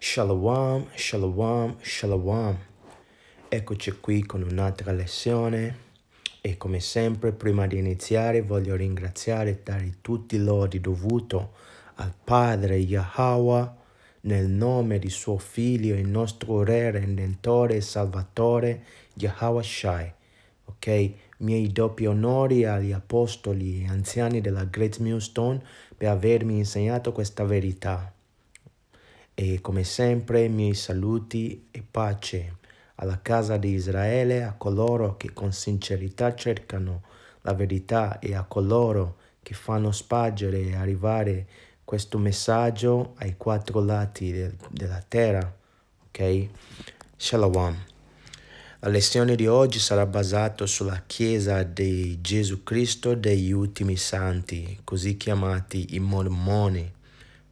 Shalom, shalom, shalom. Eccoci qui con un'altra lezione e come sempre prima di iniziare voglio ringraziare e dare tutti i lodi dovuto al Padre Yahweh nel nome di suo Figlio, il nostro Re, Redentore e Salvatore, Yahweh Shai. Ok? Miei doppi onori agli apostoli e anziani della Great Millstone per avermi insegnato questa verità. E come sempre i miei saluti e pace alla casa di Israele, a coloro che con sincerità cercano la verità e a coloro che fanno spargere e arrivare questo messaggio ai quattro lati de- della terra. Ok? Shalom. La lezione di oggi sarà basata sulla Chiesa di Gesù Cristo degli ultimi santi, così chiamati i mormoni.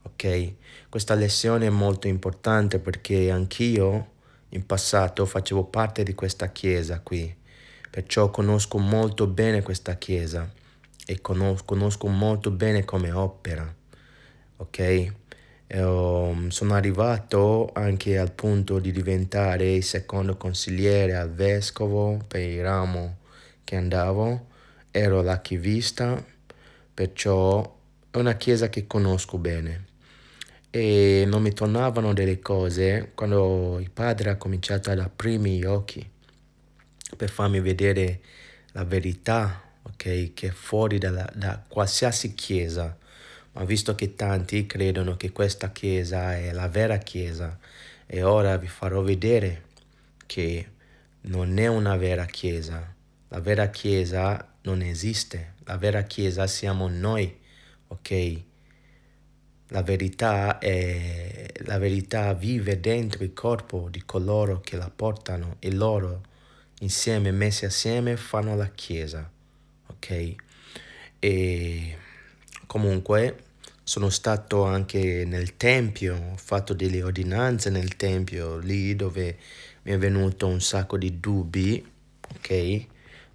Ok? Questa lezione è molto importante perché anch'io in passato facevo parte di questa chiesa qui, perciò conosco molto bene questa chiesa e conosco, conosco molto bene come opera, ok? Um, sono arrivato anche al punto di diventare il secondo consigliere al vescovo per il ramo che andavo, ero l'archivista, perciò è una chiesa che conosco bene e non mi tornavano delle cose quando il padre ha cominciato ad aprirmi gli occhi per farmi vedere la verità, ok, che è fuori dalla, da qualsiasi chiesa. Ma visto che tanti credono che questa chiesa è la vera chiesa, e ora vi farò vedere che non è una vera chiesa. La vera chiesa non esiste. La vera chiesa siamo noi, ok? La verità, è, la verità vive dentro il corpo di coloro che la portano e loro, insieme, messi assieme, fanno la Chiesa. Ok? E comunque sono stato anche nel Tempio, ho fatto delle ordinanze nel Tempio, lì dove mi è venuto un sacco di dubbi, ok?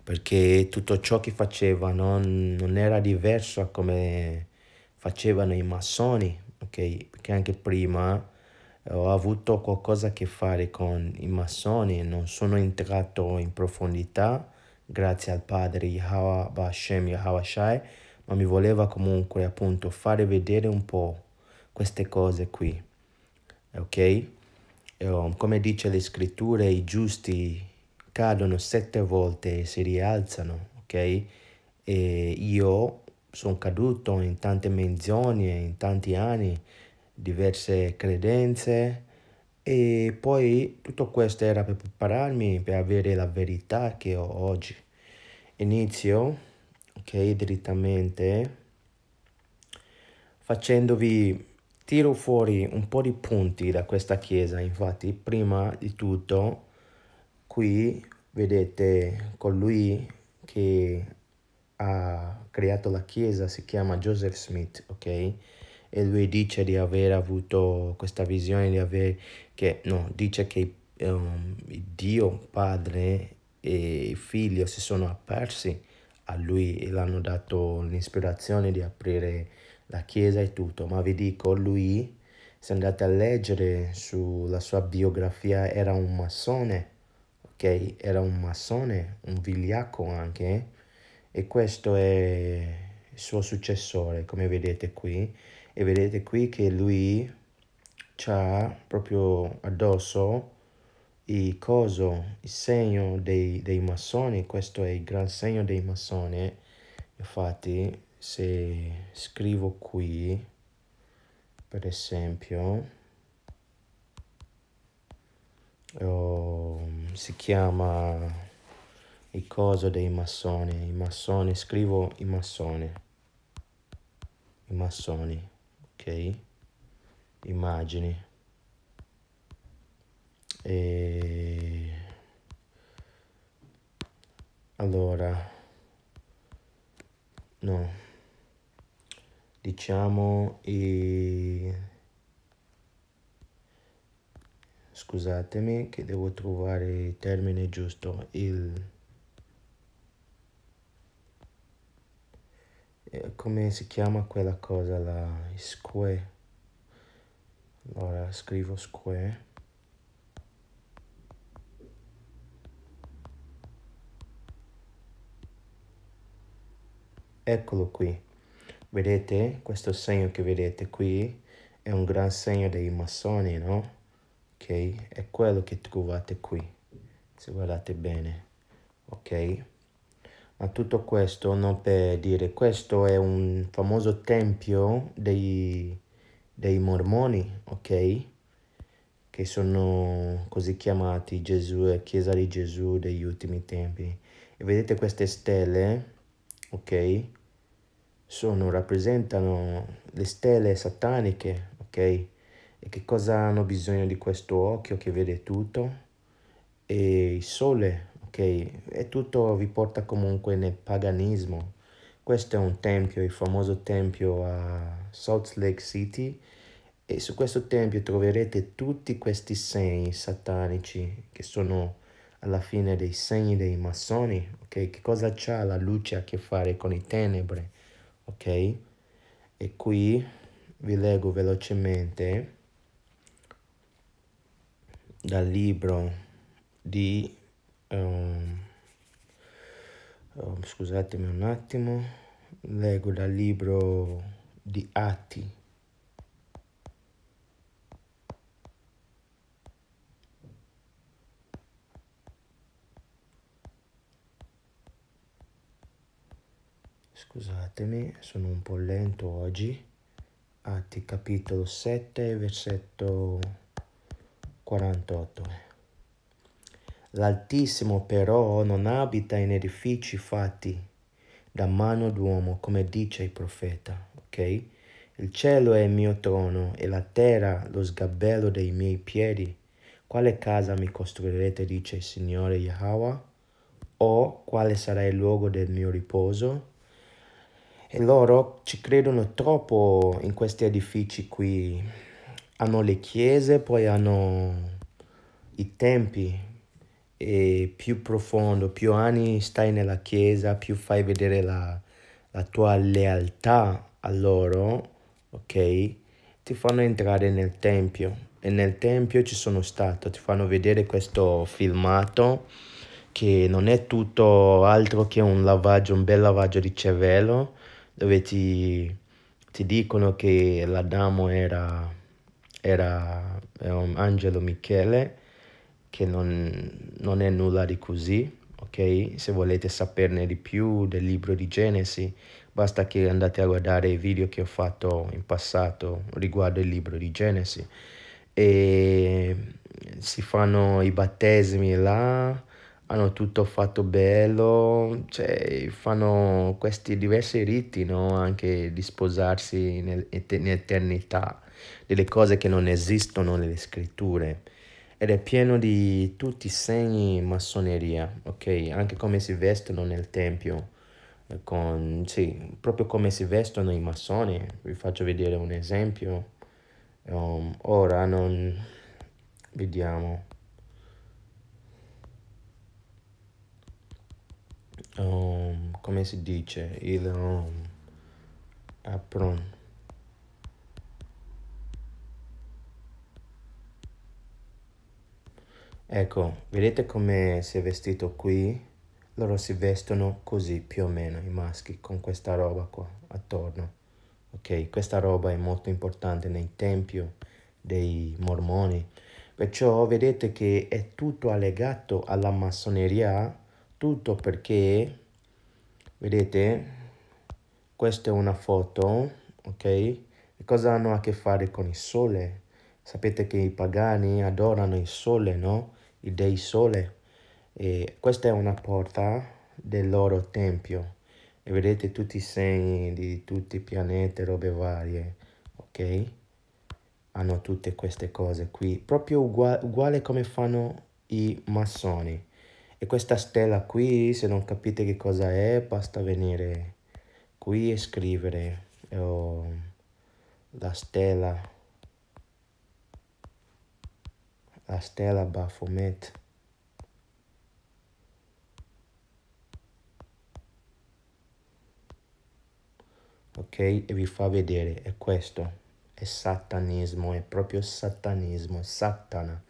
Perché tutto ciò che facevano non, non era diverso a come facevano i massoni, ok? Perché anche prima eh, ho avuto qualcosa a che fare con i massoni, non sono entrato in profondità grazie al padre Yahweh Bashem Yahweh Shai, ma mi voleva comunque appunto fare vedere un po' queste cose qui, ok? Eh, come dice le scritture, i giusti cadono sette volte e si rialzano, ok? E io sono caduto in tante menzogne in tanti anni, diverse credenze e poi tutto questo era per prepararmi per avere la verità che ho oggi. Inizio, ok, direttamente facendovi tiro fuori un po' di punti da questa chiesa, infatti prima di tutto qui vedete colui che ha creato la chiesa si chiama Joseph Smith, ok? E lui dice di aver avuto questa visione di aver che no, dice che um, Dio Padre e Figlio si sono apparsi a lui e l'hanno dato l'ispirazione di aprire la chiesa e tutto, ma vi dico lui se andate a leggere sulla sua biografia era un massone, ok? Era un massone, un vigliacco anche e questo è il suo successore, come vedete qui. E vedete qui che lui ha proprio addosso il coso, il segno dei, dei massoni, questo è il gran segno dei massoni. Infatti, se scrivo qui, per esempio, oh, si chiama il coso dei massoni, i massoni, scrivo i massoni, i massoni, ok? Immagini. E... Allora, no, diciamo i... Scusatemi che devo trovare il termine giusto, il Eh, come si chiama quella cosa, la square. Allora scrivo square. Eccolo qui. Vedete? Questo segno che vedete qui è un gran segno dei massoni, no? Ok? È quello che trovate qui, se guardate bene. Ok? a tutto questo non per dire questo è un famoso tempio dei, dei mormoni, ok? Che sono così chiamati Gesù, Chiesa di Gesù degli ultimi tempi. E vedete queste stelle, ok? Sono, rappresentano le stelle sataniche, ok? E che cosa hanno bisogno di questo occhio che vede tutto? E il sole, e tutto vi porta comunque nel paganismo. Questo è un tempio, il famoso tempio a Salt Lake City, e su questo tempio troverete tutti questi segni satanici che sono alla fine dei segni dei massoni, ok? Che cosa c'ha la luce a che fare con le tenebre, ok? E qui vi leggo velocemente dal libro di um, scusatemi un attimo, leggo dal libro di Atti. Scusatemi, sono un po' lento oggi. Atti capitolo 7, versetto 48. L'Altissimo però non abita in edifici fatti da mano d'uomo, come dice il profeta, ok? Il cielo è il mio trono e la terra lo sgabello dei miei piedi. Quale casa mi costruirete, dice il Signore Yahweh? O quale sarà il luogo del mio riposo? E loro ci credono troppo in questi edifici qui. Hanno le chiese, poi hanno i tempi, e più profondo, più anni stai nella chiesa, più fai vedere la, la tua lealtà a loro, ok? Ti fanno entrare nel tempio e nel tempio ci sono stato, ti fanno vedere questo filmato che non è tutto altro che un lavaggio, un bel lavaggio di cervello dove ti, ti dicono che l'Adamo era, era, era un angelo Michele che non, non è nulla di così, ok? Se volete saperne di più del libro di Genesi, basta che andate a guardare i video che ho fatto in passato riguardo il libro di Genesi. E si fanno i battesimi là, hanno tutto fatto bello, cioè fanno questi diversi riti, no? Anche di sposarsi nel, in eternità, delle cose che non esistono nelle scritture ed è pieno di tutti i segni massoneria, ok? Anche come si vestono nel tempio, eh, con, sì, proprio come si vestono i massoni. Vi faccio vedere un esempio. Um, ora non... vediamo. Um, come si dice? Il um, apron. Ecco, vedete come si è vestito qui? Loro si vestono così più o meno, i maschi, con questa roba qua attorno. Ok, questa roba è molto importante nel tempio dei mormoni. Perciò vedete che è tutto allegato alla massoneria, tutto perché, vedete, questa è una foto, ok? Cosa hanno a che fare con il sole? Sapete che i pagani adorano il sole, no? I dei sole. E questa è una porta del loro tempio. E vedete tutti i segni di tutti i pianeti, robe varie, ok? Hanno tutte queste cose qui, proprio uguale, uguale come fanno i massoni. E questa stella qui, se non capite che cosa è, basta venire qui e scrivere oh, la stella la stella Baphomet. Ok? E vi fa vedere, è questo. È satanismo, è proprio satanismo, è satana.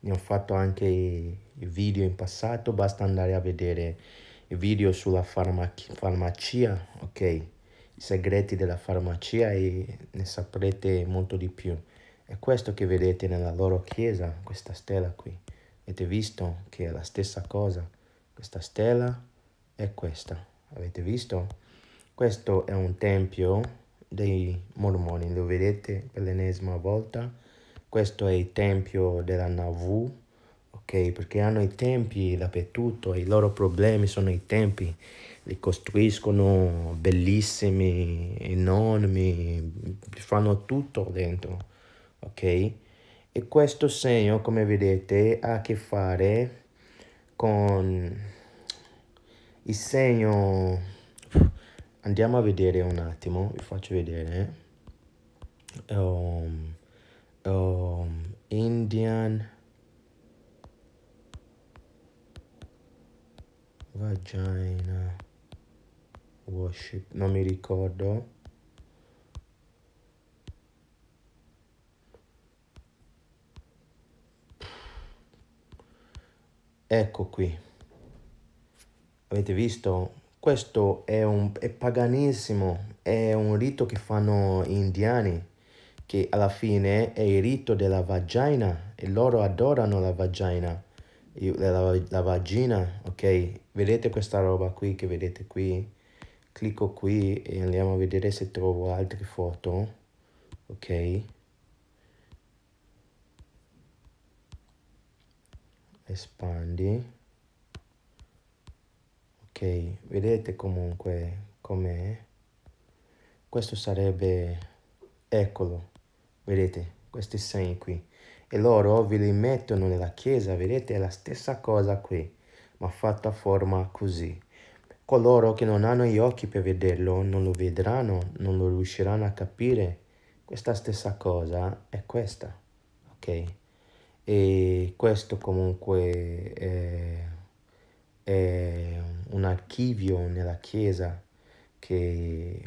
Ne ho fatto anche i video in passato, basta andare a vedere i video sulla farmac farmacia, ok? I segreti della farmacia e ne saprete molto di più. È questo che vedete nella loro chiesa, questa stella qui. Avete visto che è la stessa cosa. Questa stella è questa. Avete visto? Questo è un tempio dei mormoni, lo vedete per l'ennesima volta. Questo è il tempio della Nauvoo, ok? Perché hanno i tempi dappertutto, i loro problemi sono i tempi. Li costruiscono bellissimi, enormi, fanno tutto dentro ok? E questo segno, come vedete, ha a che fare con il segno... Andiamo a vedere un attimo, vi faccio vedere. Um, um, Indian Vagina Worship, non mi ricordo Ecco qui. Avete visto? Questo è, un, è paganesimo, è un rito che fanno gli indiani, che alla fine è il rito della vagina e loro adorano la vagina, la, la vagina, ok? Vedete questa roba qui che vedete qui? Clicco qui e andiamo a vedere se trovo altre foto, ok? espandi ok vedete comunque com'è questo sarebbe eccolo vedete questi segni qui e loro ve li mettono nella chiesa vedete è la stessa cosa qui ma fatta forma così coloro che non hanno gli occhi per vederlo non lo vedranno non lo riusciranno a capire questa stessa cosa è questa ok e questo comunque è, è un archivio nella Chiesa che,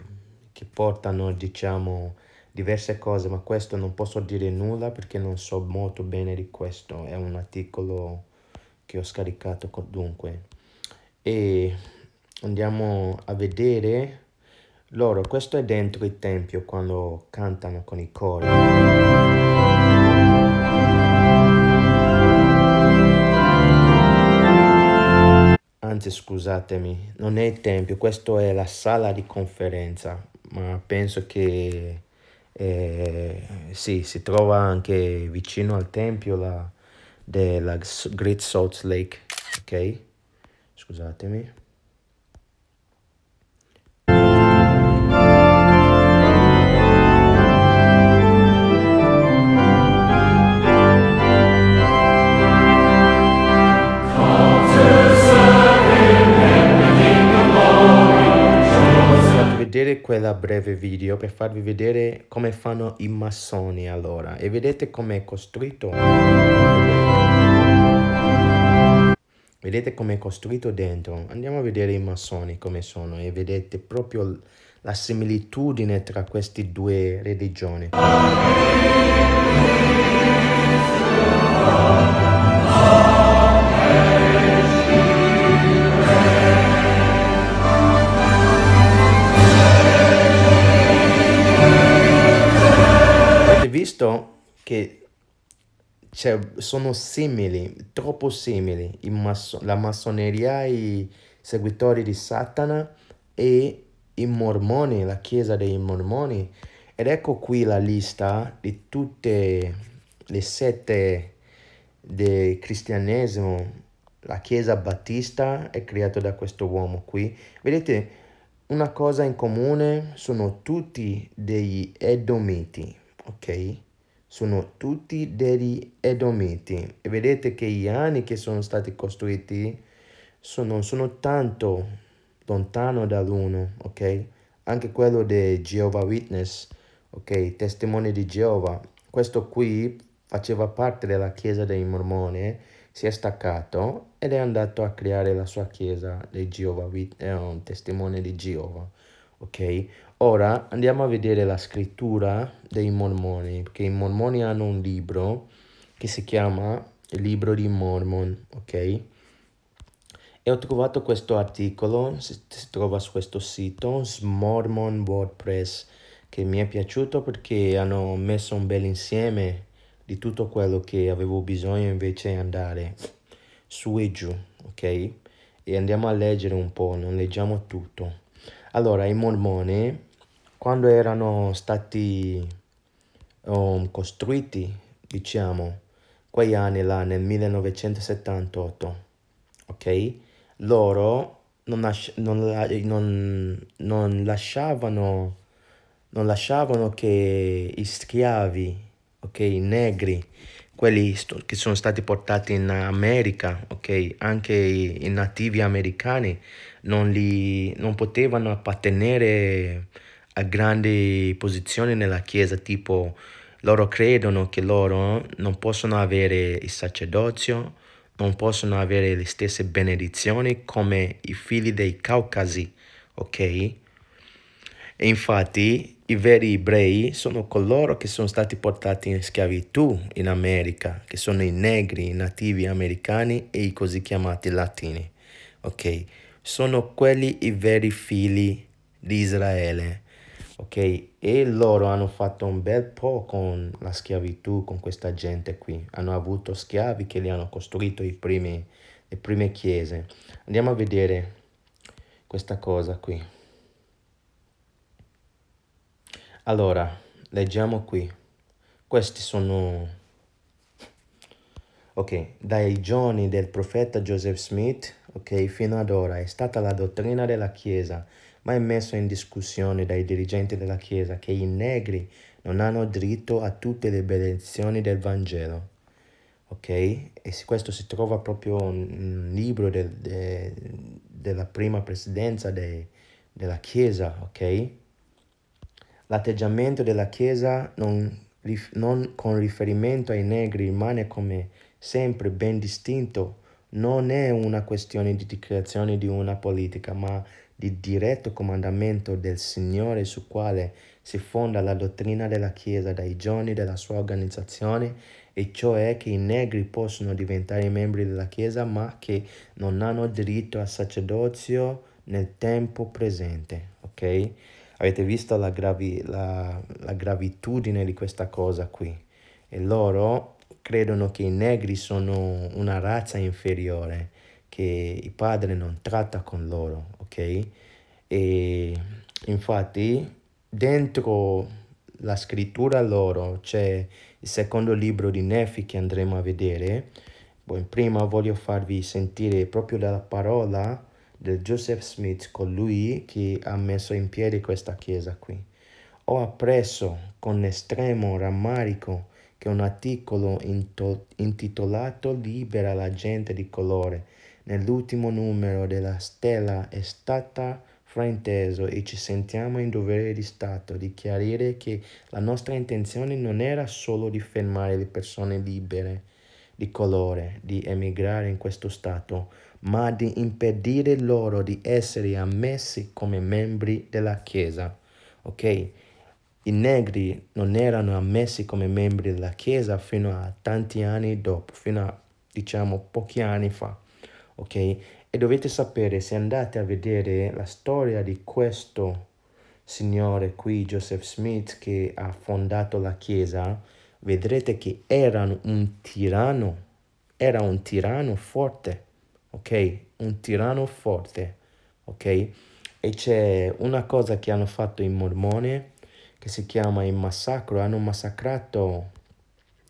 che portano, diciamo, diverse cose, ma questo non posso dire nulla perché non so molto bene di questo, è un articolo che ho scaricato dunque. E andiamo a vedere loro, questo è dentro il tempio quando cantano con i cori. anzi scusatemi, non è il tempio, questa è la sala di conferenza, ma penso che eh, sì, si trova anche vicino al tempio la, della Great Salt Lake, ok? Scusatemi. quella breve video per farvi vedere come fanno i massoni allora e vedete com'è costruito. Vedete com'è costruito dentro. Andiamo a vedere i massoni come sono e vedete proprio la similitudine tra queste due religioni. Oh, visto che cioè, sono simili, troppo simili, maso- la massoneria, i seguitori di Satana e i mormoni, la chiesa dei mormoni. Ed ecco qui la lista di tutte le sette del cristianesimo. La chiesa battista è creata da questo uomo qui. Vedete, una cosa in comune sono tutti degli edomiti ok? Sono tutti degli edomiti e vedete che gli anni che sono stati costruiti sono, sono tanto lontano dall'uno, ok? Anche quello di Jehovah Witness, ok? Testimone di Geova. Questo qui faceva parte della chiesa dei mormoni, si è staccato ed è andato a creare la sua chiesa dei Geova, eh, un testimone di Geova, ok? Ora andiamo a vedere la scrittura dei mormoni, perché i mormoni hanno un libro che si chiama il libro di Mormon, ok? E ho trovato questo articolo, si, si trova su questo sito, Mormon WordPress, che mi è piaciuto perché hanno messo un bel insieme di tutto quello che avevo bisogno invece di andare su e giù, ok? E andiamo a leggere un po', non leggiamo tutto. Allora, i mormoni, quando erano stati um, costruiti, diciamo, quegli anni là, nel 1978, ok? Loro non, lasci- non, la- non, non lasciavano non lasciavano che i schiavi, ok, i negri, quelli sto- che sono stati portati in America, ok, anche i, i nativi americani non, li, non potevano appartenere a grandi posizioni nella Chiesa, tipo loro credono che loro non possono avere il sacerdozio, non possono avere le stesse benedizioni come i figli dei Caucasi, ok? E infatti i veri ebrei sono coloro che sono stati portati in schiavitù in America, che sono i negri, i nativi americani e i così chiamati latini, ok? sono quelli i veri figli di Israele. Ok? E loro hanno fatto un bel po' con la schiavitù, con questa gente qui. Hanno avuto schiavi che li hanno costruito i primi, le prime chiese. Andiamo a vedere questa cosa qui. Allora, leggiamo qui. Questi sono... Ok, dai giorni del profeta Joseph Smith okay, fino ad ora è stata la dottrina della Chiesa, mai messa in discussione dai dirigenti della Chiesa che i negri non hanno diritto a tutte le benedizioni del Vangelo. Ok? E questo si trova proprio nel libro del, de, della prima presidenza de, della Chiesa, ok? L'atteggiamento della Chiesa non, non con riferimento ai negri rimane come sempre ben distinto non è una questione di dichiarazione di una politica, ma di diretto comandamento del Signore su quale si fonda la dottrina della Chiesa dai giorni della sua organizzazione, e cioè che i negri possono diventare membri della Chiesa ma che non hanno diritto al sacerdozio nel tempo presente, ok? Avete visto la, gravi, la, la gravitudine di questa cosa qui e loro credono che i negri sono una razza inferiore, che il padre non tratta con loro, ok? E infatti dentro la scrittura loro c'è il secondo libro di Nefi che andremo a vedere. Poi prima voglio farvi sentire proprio la parola del Joseph Smith, colui che ha messo in piedi questa chiesa qui. Ho appreso con estremo rammarico che un articolo intitolato Libera la gente di colore nell'ultimo numero della Stella è stata frainteso e ci sentiamo in dovere di Stato di chiarire che la nostra intenzione non era solo di fermare le persone libere di colore di emigrare in questo Stato, ma di impedire loro di essere ammessi come membri della Chiesa. Ok? I negri non erano ammessi come membri della Chiesa fino a tanti anni dopo, fino a diciamo pochi anni fa, ok? E dovete sapere, se andate a vedere la storia di questo signore qui, Joseph Smith, che ha fondato la Chiesa, vedrete che era un tirano, era un tirano forte, ok? Un tirano forte, ok? E c'è una cosa che hanno fatto i mormoni che si chiama Il Massacro, hanno massacrato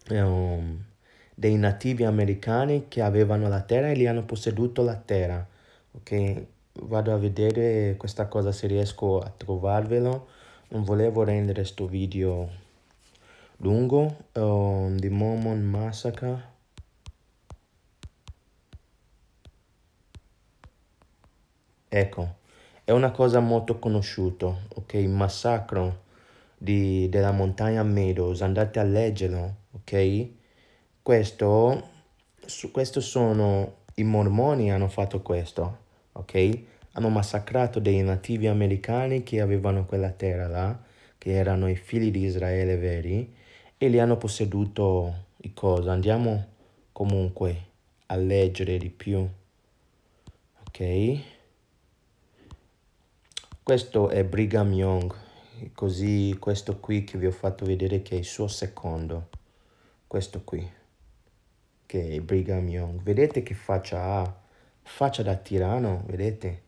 um, dei nativi americani che avevano la terra e li hanno posseduto la terra. Ok, vado a vedere questa cosa se riesco a trovarvelo. Non volevo rendere questo video lungo. Um, The Mormon Massacre. Ecco, è una cosa molto conosciuta, ok? Il massacro di, della montagna Meadows, andate a leggerlo, ok? Questo, su, questo sono i mormoni hanno fatto questo, ok? Hanno massacrato dei nativi americani che avevano quella terra là, che erano i figli di Israele veri, e li hanno posseduto i cosa. Andiamo comunque a leggere di più, ok? Questo è Brigham Young così questo qui che vi ho fatto vedere che è il suo secondo questo qui che è Brigham Young vedete che faccia ha faccia da tirano vedete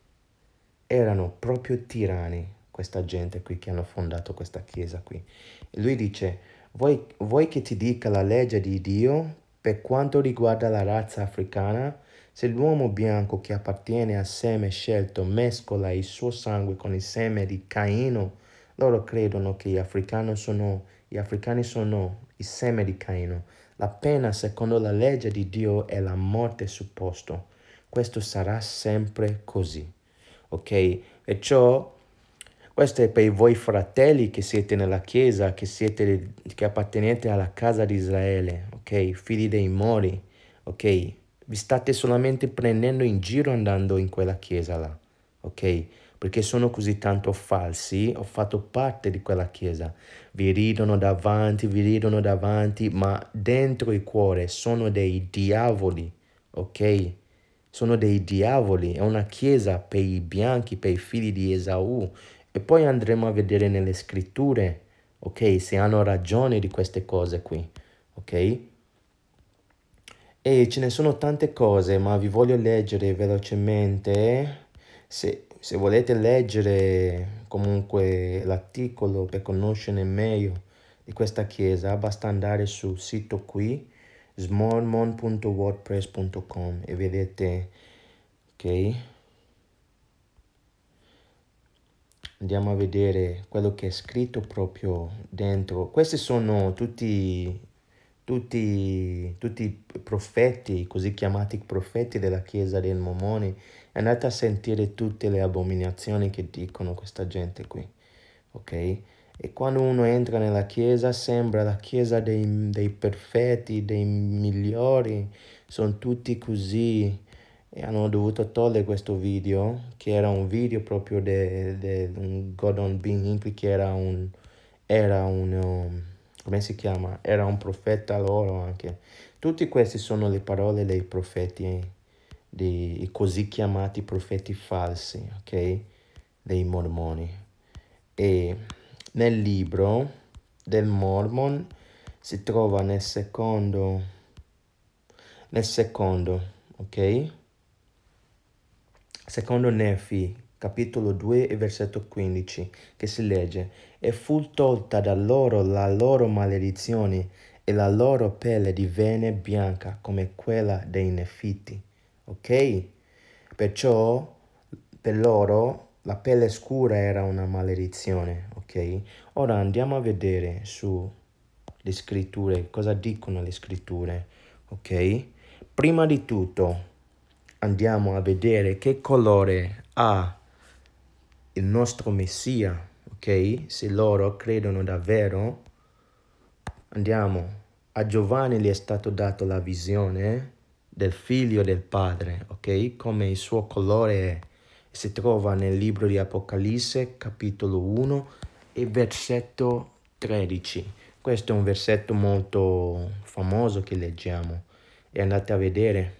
erano proprio tirani questa gente qui che hanno fondato questa chiesa qui e lui dice vuoi, vuoi che ti dica la legge di Dio per quanto riguarda la razza africana se l'uomo bianco che appartiene al seme scelto mescola il suo sangue con il seme di Caino loro credono che gli africani sono, gli africani sono il seme di Caino. La pena secondo la legge di Dio è la morte sul posto. Questo sarà sempre così. Ok? E ciò, questo è per voi fratelli che siete nella Chiesa, che, siete, che appartenete alla casa di Israele, ok? Figli dei mori, ok? Vi state solamente prendendo in giro andando in quella Chiesa là, ok? perché sono così tanto falsi, ho fatto parte di quella chiesa. Vi ridono davanti, vi ridono davanti, ma dentro il cuore sono dei diavoli, ok? Sono dei diavoli, è una chiesa per i bianchi, per i figli di Esaù. E poi andremo a vedere nelle scritture, ok? Se hanno ragione di queste cose qui, ok? E ce ne sono tante cose, ma vi voglio leggere velocemente. Se, se volete leggere comunque l'articolo per conoscere meglio di questa chiesa, basta andare sul sito qui smormon.wordpress.com e vedete ok andiamo a vedere quello che è scritto proprio dentro questi sono tutti tutti tutti i profeti così chiamati profeti della chiesa del mormone andate a sentire tutte le abominazioni che dicono questa gente qui, ok? E quando uno entra nella chiesa sembra la chiesa dei, dei perfetti, dei migliori, sono tutti così e hanno dovuto togliere questo video che era un video proprio di un Gordon Bing Hinckley che era un, era un um, come si chiama? Era un profeta loro anche. Tutte queste sono le parole dei profeti dei così chiamati profeti falsi, ok? Dei mormoni. E nel libro del mormon si trova nel secondo, nel secondo, ok? Secondo Nefi, capitolo 2 e versetto 15, che si legge, e fu tolta da loro la loro maledizione e la loro pelle divenne bianca come quella dei nefiti ok? Perciò per loro la pelle scura era una maledizione, ok? Ora andiamo a vedere su le scritture, cosa dicono le scritture, ok? Prima di tutto andiamo a vedere che colore ha il nostro Messia, ok? Se loro credono davvero, andiamo. A Giovanni gli è stato dato la visione, del figlio del padre, ok? Come il suo colore è. Si trova nel libro di Apocalisse, capitolo 1 e versetto 13. Questo è un versetto molto famoso che leggiamo e andate a vedere.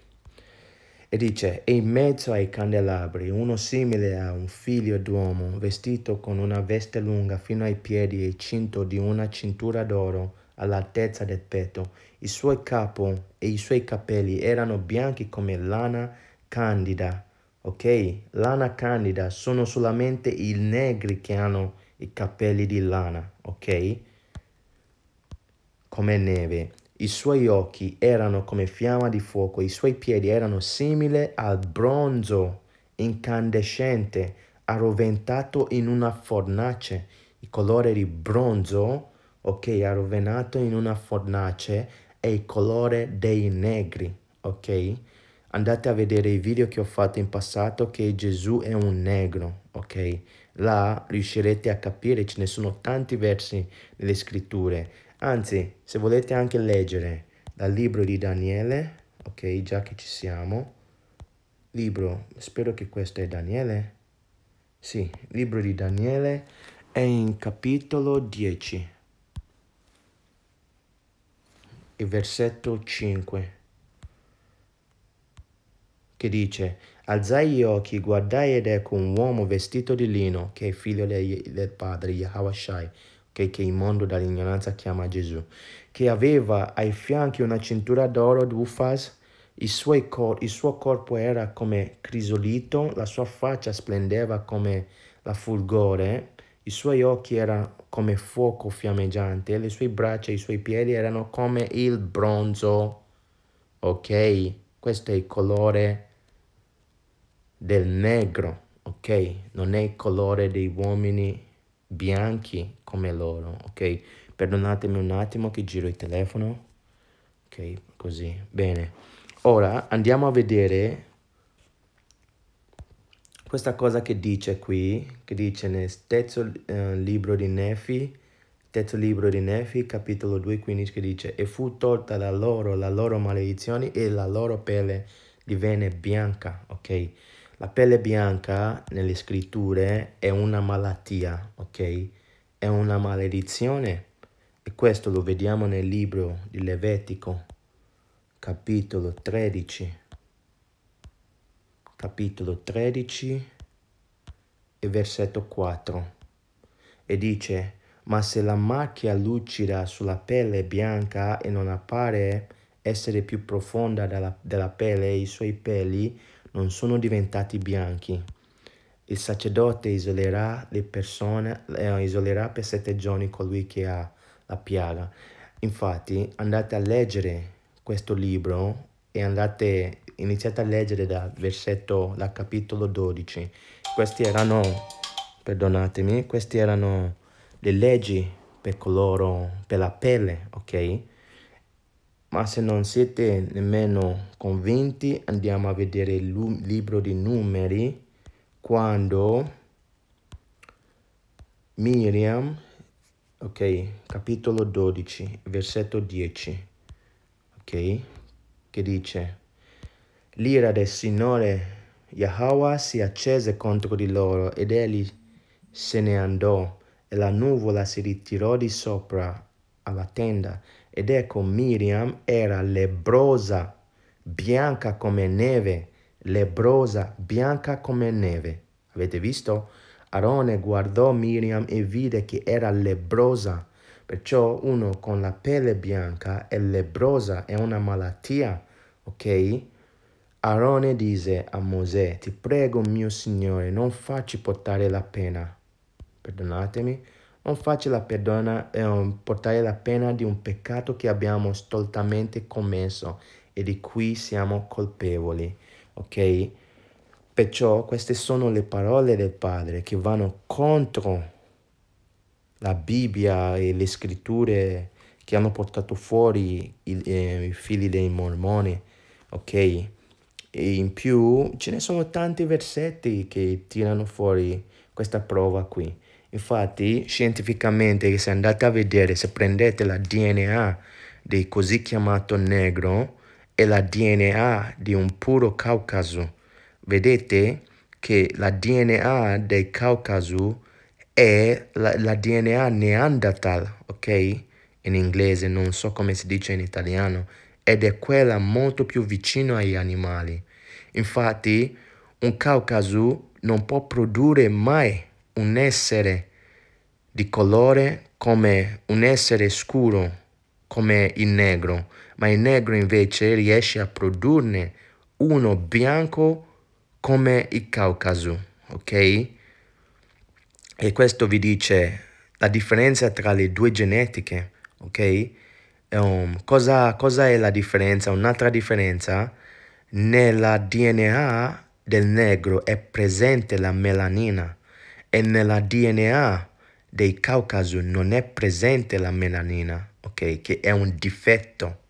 E dice, e in mezzo ai candelabri, uno simile a un figlio d'uomo, vestito con una veste lunga fino ai piedi e cinto di una cintura d'oro, all'altezza del petto. Il suo capo e i suoi capelli erano bianchi come lana candida. Ok? Lana candida sono solamente i negri che hanno i capelli di lana. Ok? Come neve. I suoi occhi erano come fiamma di fuoco, i suoi piedi erano simili al bronzo incandescente arroventato in una fornace. Il colore di bronzo ok? arrovenato in una fornace è il colore dei negri, ok? Andate a vedere i video che ho fatto in passato che Gesù è un negro, ok? Là riuscirete a capire, ce ne sono tanti versi nelle scritture. Anzi, se volete anche leggere dal libro di Daniele, ok, già che ci siamo. Libro, spero che questo è Daniele. Sì, libro di Daniele è in capitolo 10 il versetto 5 che dice alzai gli occhi guardai ed ecco un uomo vestito di lino che è figlio del, padre Yahweh Shai che, che il mondo dall'ignoranza chiama Gesù che aveva ai fianchi una cintura d'oro d'Ufas il suo, cor- il suo corpo era come crisolito la sua faccia splendeva come la fulgore i suoi occhi erano come fuoco fiammeggiante e le sue braccia e i suoi piedi erano come il bronzo. Ok? Questo è il colore del negro, ok? Non è il colore dei uomini bianchi come loro, ok? Perdonatemi un attimo che giro il telefono. Ok, così. Bene. Ora andiamo a vedere questa cosa che dice qui, che dice nel terzo eh, libro di Nefi, terzo libro di Nefi, capitolo 2, 15, che dice E fu tolta da loro la loro maledizione e la loro pelle divenne bianca, ok? La pelle bianca nelle scritture è una malattia, ok? È una maledizione e questo lo vediamo nel libro di Levetico, capitolo 13 capitolo 13 e versetto 4 e dice ma se la macchia lucida sulla pelle è bianca e non appare essere più profonda della, della pelle i suoi peli non sono diventati bianchi il sacerdote isolerà le persone eh, isolerà per sette giorni colui che ha la piaga infatti andate a leggere questo libro e andate iniziate a leggere dal versetto, dal capitolo 12. Questi erano, perdonatemi, queste erano le leggi per coloro, per la pelle, ok? Ma se non siete nemmeno convinti, andiamo a vedere il libro di numeri quando Miriam, ok, capitolo 12, versetto 10, ok, che dice L'ira del Signore Yahweh si accese contro di loro ed egli se ne andò e la nuvola si ritirò di sopra alla tenda ed ecco Miriam era lebrosa, bianca come neve, lebrosa, bianca come neve. Avete visto? Aarone guardò Miriam e vide che era lebrosa. Perciò uno con la pelle bianca è lebrosa è una malattia, ok? Aarone disse a Mosè, ti prego mio Signore, non facci portare la pena, perdonatemi, non facci la perdona, eh, portare la pena di un peccato che abbiamo stoltamente commesso e di cui siamo colpevoli, ok? Perciò queste sono le parole del Padre che vanno contro la Bibbia e le scritture che hanno portato fuori i, eh, i figli dei mormoni, ok? E in più ce ne sono tanti versetti che tirano fuori questa prova qui. Infatti, scientificamente, se andate a vedere, se prendete la DNA del così chiamato negro e la DNA di un puro caucaso, vedete che la DNA del caucaso è la, la DNA neanderthal, ok? In inglese, non so come si dice in italiano, ed è quella molto più vicina agli animali. Infatti, un Caucaso non può produrre mai un essere di colore come un essere scuro, come il negro, ma il negro invece riesce a produrne uno bianco come il Caucaso, ok? E questo vi dice la differenza tra le due genetiche, ok? Um, cosa, cosa, è la differenza? Un'altra differenza, nella DNA del negro è presente la melanina e nella DNA dei caucaso non è presente la melanina, ok? Che è un difetto,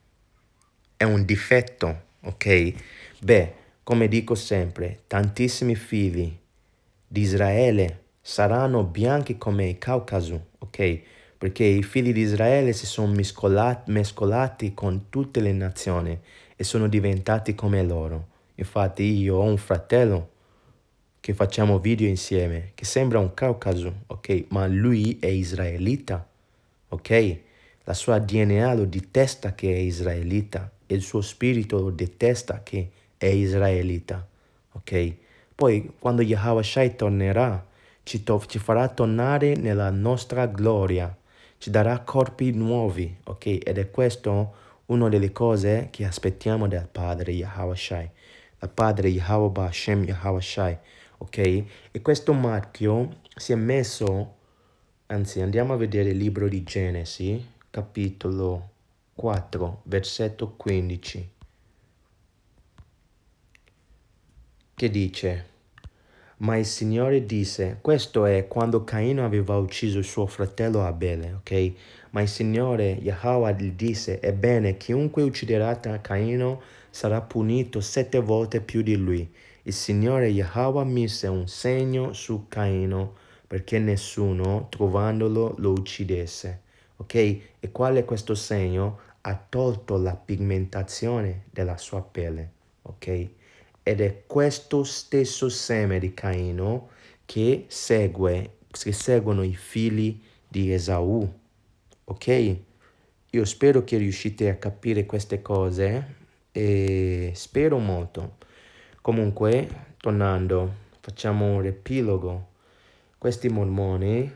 è un difetto, ok? Beh, come dico sempre, tantissimi figli di Israele saranno bianchi come i caucaso, ok? perché i figli di Israele si sono mescolati, mescolati con tutte le nazioni e sono diventati come loro. Infatti io ho un fratello che facciamo video insieme, che sembra un caucaso, ok? Ma lui è israelita, ok? La sua DNA lo detesta che è israelita e il suo spirito lo detesta che è israelita, ok? Poi quando Yahweh Shai tornerà, ci, to- ci farà tornare nella nostra gloria ci darà corpi nuovi, ok? Ed è questo una delle cose che aspettiamo dal Padre Yahweh Shai, dal Padre Yahweh Bashem Yahweh Shai, ok? E questo marchio si è messo, anzi andiamo a vedere il libro di Genesi, capitolo 4, versetto 15, che dice... Ma il Signore disse, questo è quando Caino aveva ucciso suo fratello Abele, ok? Ma il Signore Yahweh gli disse, ebbene, chiunque ucciderà Caino sarà punito sette volte più di lui. Il Signore Yahweh mise un segno su Caino perché nessuno, trovandolo, lo uccidesse. Ok? E qual è questo segno? Ha tolto la pigmentazione della sua pelle. Ok? Ed è questo stesso seme di Caino che, segue, che seguono i figli di Esaù. Ok? Io spero che riuscite a capire queste cose e spero molto. Comunque, tornando, facciamo un riepilogo. Questi mormoni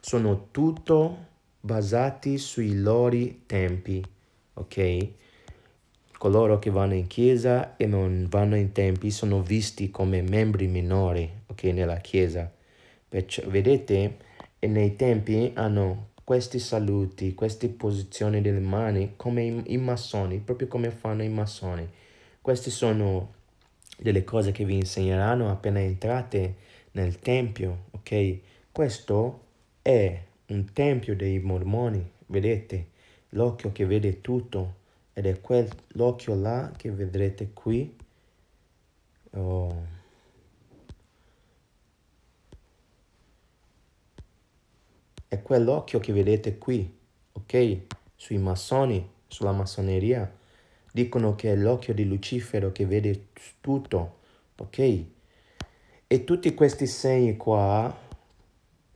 sono tutto basati sui loro tempi, ok? coloro che vanno in chiesa e non vanno in tempi sono visti come membri minori okay, nella chiesa. Perciò, vedete, nei tempi hanno questi saluti, queste posizioni delle mani come i, i massoni, proprio come fanno i massoni. Queste sono delle cose che vi insegneranno appena entrate nel tempio, ok? Questo è un tempio dei mormoni, vedete? L'occhio che vede tutto, ed è quell'occhio là che vedrete qui. Oh. È quell'occhio che vedete qui, ok? Sui massoni, sulla massoneria. Dicono che è l'occhio di Lucifero che vede tutto, ok? E tutti questi segni qua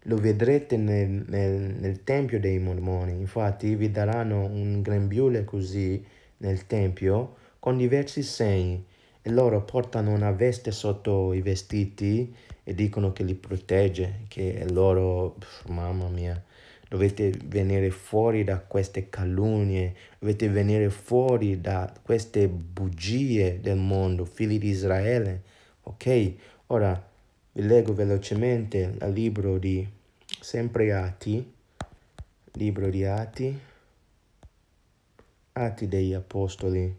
lo vedrete nel, nel, nel tempio dei mormoni, infatti vi daranno un grembiule così nel tempio con diversi segni e loro portano una veste sotto i vestiti e dicono che li protegge, che è loro, pff, mamma mia, dovete venire fuori da queste calunnie, dovete venire fuori da queste bugie del mondo, figli di Israele, ok? Ora, vi leggo velocemente il libro di sempre Atti, libro di Atti, Atti degli Apostoli,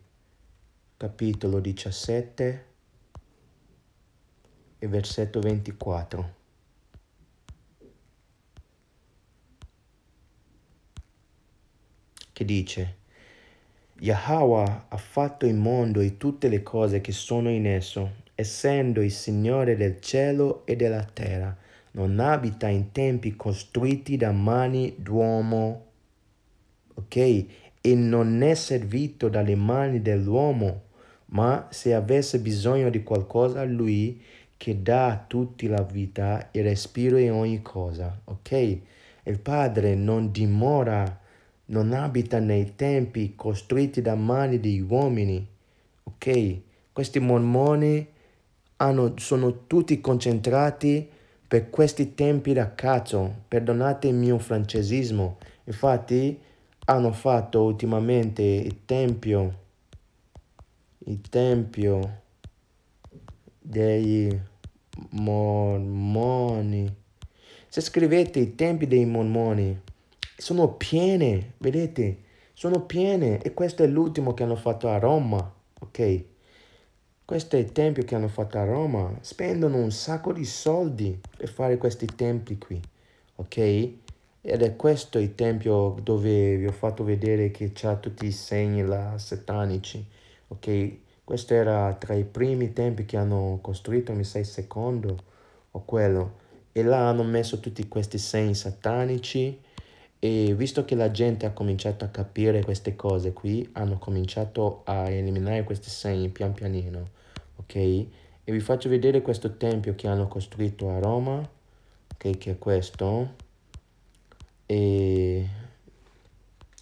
capitolo 17 e versetto 24. Che dice, Yahweh ha fatto il mondo e tutte le cose che sono in esso essendo il Signore del cielo e della terra, non abita in tempi costruiti da mani d'uomo, ok? E non è servito dalle mani dell'uomo, ma se avesse bisogno di qualcosa, lui che dà a tutti la vita, e respiro in ogni cosa, ok? Il Padre non dimora, non abita nei tempi costruiti da mani degli uomini, ok? Questi mormoni hanno, sono tutti concentrati per questi tempi da cazzo. Perdonate il mio francesismo. Infatti hanno fatto ultimamente il tempio, il tempio dei mormoni. Se scrivete i tempi dei mormoni, sono piene, vedete? Sono piene e questo è l'ultimo che hanno fatto a Roma, ok? Questo è il tempio che hanno fatto a Roma spendono un sacco di soldi per fare questi templi qui, ok? Ed è questo il tempio dove vi ho fatto vedere che c'ha tutti i segni là satanici, ok? Questo era tra i primi tempi che hanno costruito, mi sa il secondo o quello. E là hanno messo tutti questi segni satanici e visto che la gente ha cominciato a capire queste cose qui, hanno cominciato a eliminare questi segni pian pianino, ok? E vi faccio vedere questo tempio che hanno costruito a Roma, okay, che è questo. E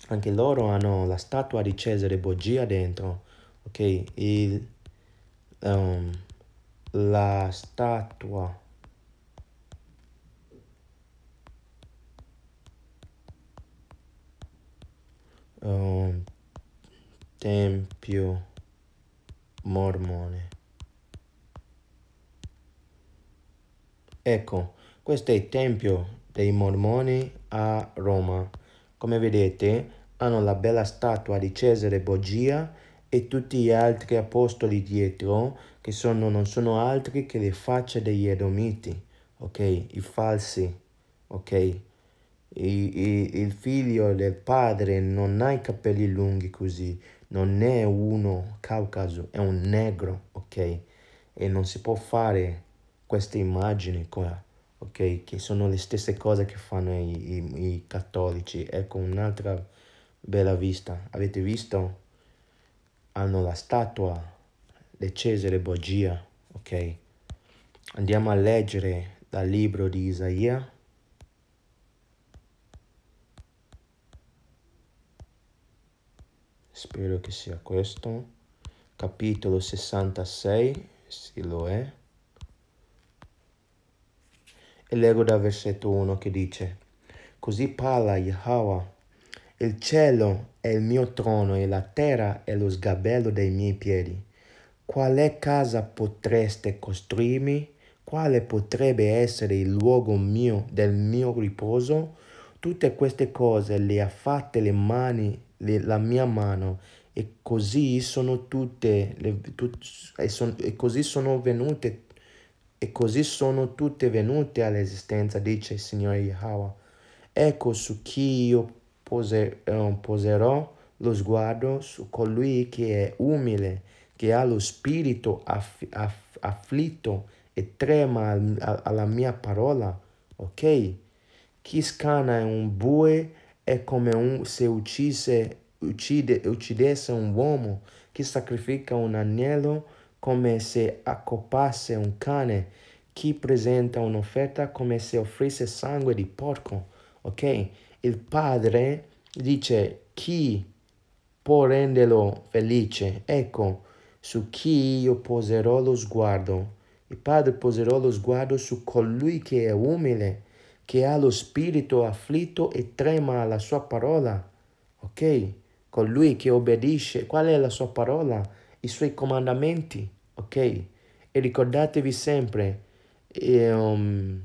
anche loro hanno la statua di Cesare Borgia dentro, ok? Il, um, la statua um, tempio mormone. Ecco, questo è il tempio dei mormoni a Roma. Come vedete, hanno la bella statua di Cesare Borgia e tutti gli altri apostoli dietro, che sono, non sono altri che le facce degli Edomiti, ok? I falsi, ok? il figlio del padre non ha i capelli lunghi così, non è uno caucaso, è un negro, ok? E non si può fare queste immagini qua, ok? Che sono le stesse cose che fanno i, i, i cattolici. Ecco un'altra bella vista. Avete visto? Hanno la statua di Cesare Borgia, ok? Andiamo a leggere dal libro di Isaia spero che sia questo, capitolo 66, se lo è, e leggo dal versetto 1 che dice, Così parla Yahweh, il cielo è il mio trono e la terra è lo sgabello dei miei piedi. Quale casa potreste costruirmi? Quale potrebbe essere il luogo mio del mio riposo? Tutte queste cose le ha fatte le mani le, la mia mano e così sono tutte le, tut, e, son, e così sono venute e così sono tutte venute all'esistenza dice il Signore Yahweh ecco su chi io pose, eh, poserò lo sguardo su colui che è umile che ha lo spirito aff, aff, afflitto e trema al, a, alla mia parola ok chi scana un bue è come un, um, se uccise, uccide, uccidesse un um uomo che sacrifica un agnello come se accoppasse un cane. Chi presenta un'offerta come se offrisse sangue di porco. Ok? Il padre dice chi può renderlo felice. Ecco, su chi io poserò lo sguardo. Il padre poserò lo sguardo su colui che è umile che ha lo spirito afflitto e trema alla sua parola. Ok? Colui che obbedisce, qual è la sua parola? I suoi comandamenti. Ok? E ricordatevi sempre, um,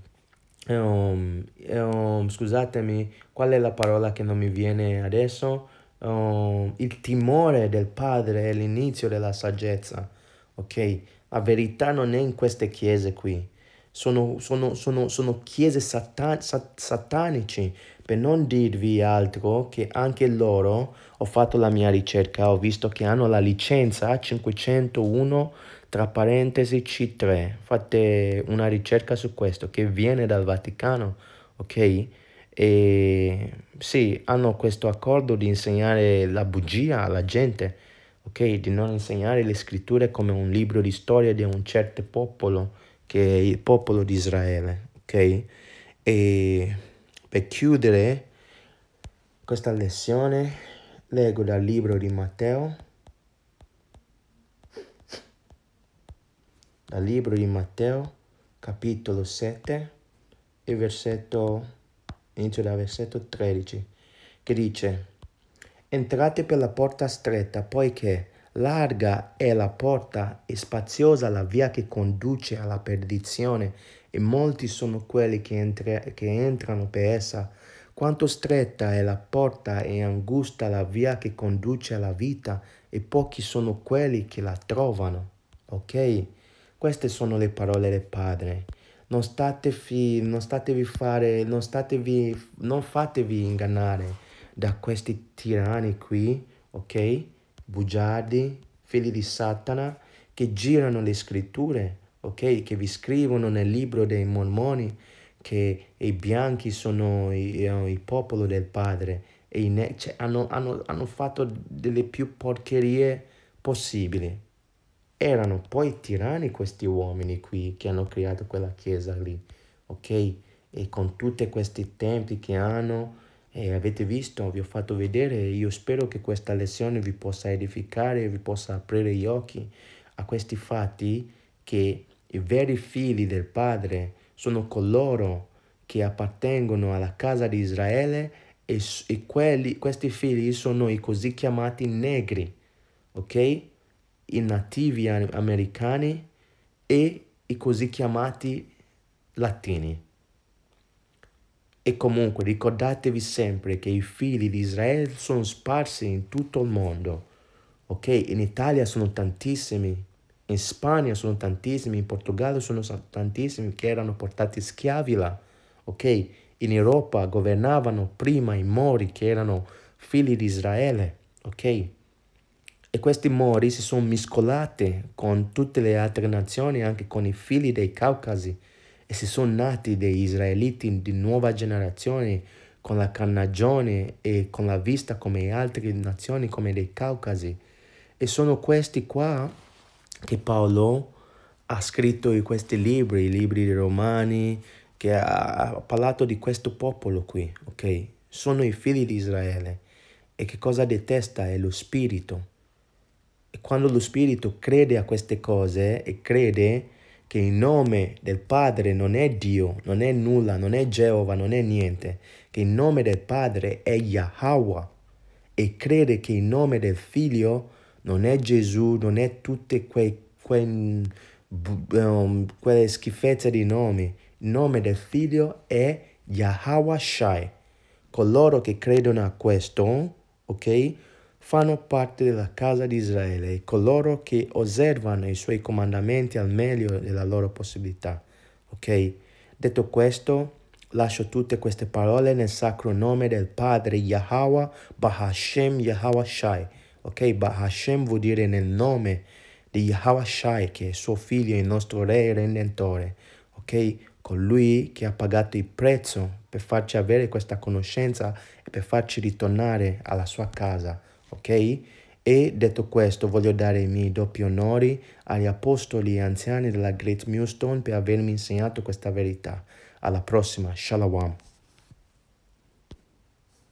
Um, um, scusatemi, qual è la parola che non mi viene adesso? Um, il timore del padre è l'inizio della saggezza, ok? La verità non è in queste chiese qui, sono, sono, sono, sono chiese satan- sat- satanici, per non dirvi altro che anche loro, ho fatto la mia ricerca, ho visto che hanno la licenza 501 tra parentesi C3, fate una ricerca su questo che viene dal Vaticano, ok? E sì, hanno questo accordo di insegnare la bugia alla gente, ok? Di non insegnare le scritture come un libro di storia di un certo popolo che è il popolo di Israele, ok? E per chiudere questa lezione leggo dal libro di Matteo, dal libro di Matteo, capitolo 7, e versetto, inizio dal versetto 13, che dice, entrate per la porta stretta, poiché Larga è la porta e spaziosa la via che conduce alla perdizione e molti sono quelli che, entra- che entrano per essa. Quanto stretta è la porta e angusta la via che conduce alla vita e pochi sono quelli che la trovano. Ok? Queste sono le parole del Padre. Non statevi, non statevi fare, non statevi, non fatevi ingannare da questi tiranni qui, ok? bugiardi, figli di Satana, che girano le scritture, ok? Che vi scrivono nel libro dei mormoni che i bianchi sono eh, il popolo del padre e i ne- cioè, hanno, hanno, hanno fatto delle più porcherie possibili. Erano poi tirani questi uomini qui che hanno creato quella chiesa lì, ok? E con tutti questi tempi che hanno e avete visto, vi ho fatto vedere, io spero che questa lezione vi possa edificare, vi possa aprire gli occhi a questi fatti che i veri figli del Padre sono coloro che appartengono alla casa di Israele e, e quelli, questi figli sono i così chiamati negri, ok? I nativi americani e i così chiamati latini. E comunque ricordatevi sempre che i figli di Israele sono sparsi in tutto il mondo. Ok? In Italia sono tantissimi, in Spagna sono tantissimi, in Portogallo sono tantissimi che erano portati schiavi là. Ok? In Europa governavano prima i Mori che erano figli di Israele. Ok? E questi Mori si sono miscolati con tutte le altre nazioni, anche con i figli dei Caucasi e si sono nati degli israeliti di nuova generazione con la carnagione e con la vista come altre nazioni come dei Caucasi. E sono questi qua che Paolo ha scritto in questi libri, i libri dei Romani, che ha parlato di questo popolo qui, ok? Sono i figli di Israele e che cosa detesta è lo spirito. E quando lo spirito crede a queste cose e crede che il nome del Padre non è Dio, non è nulla, non è Geova, non è niente, che il nome del Padre è Yahweh e crede che il nome del Figlio non è Gesù, non è tutte quei, quei, um, quelle schifezze di nomi. Il nome del Figlio è Yahweh Shai. Coloro che credono a questo, ok? fanno parte della casa di Israele e coloro che osservano i suoi comandamenti al meglio della loro possibilità. Ok? Detto questo, lascio tutte queste parole nel sacro nome del Padre Yahweh Bahashem Yahweh Shai. Ok? Bahashem vuol dire nel nome di Yahweh Shai, che è suo figlio, il nostro re e redentore. Ok? Colui che ha pagato il prezzo per farci avere questa conoscenza e per farci ritornare alla sua casa ok? E detto questo, voglio dare i miei doppi onori agli apostoli e anziani della Great Millstone per avermi insegnato questa verità. Alla prossima, Shalom.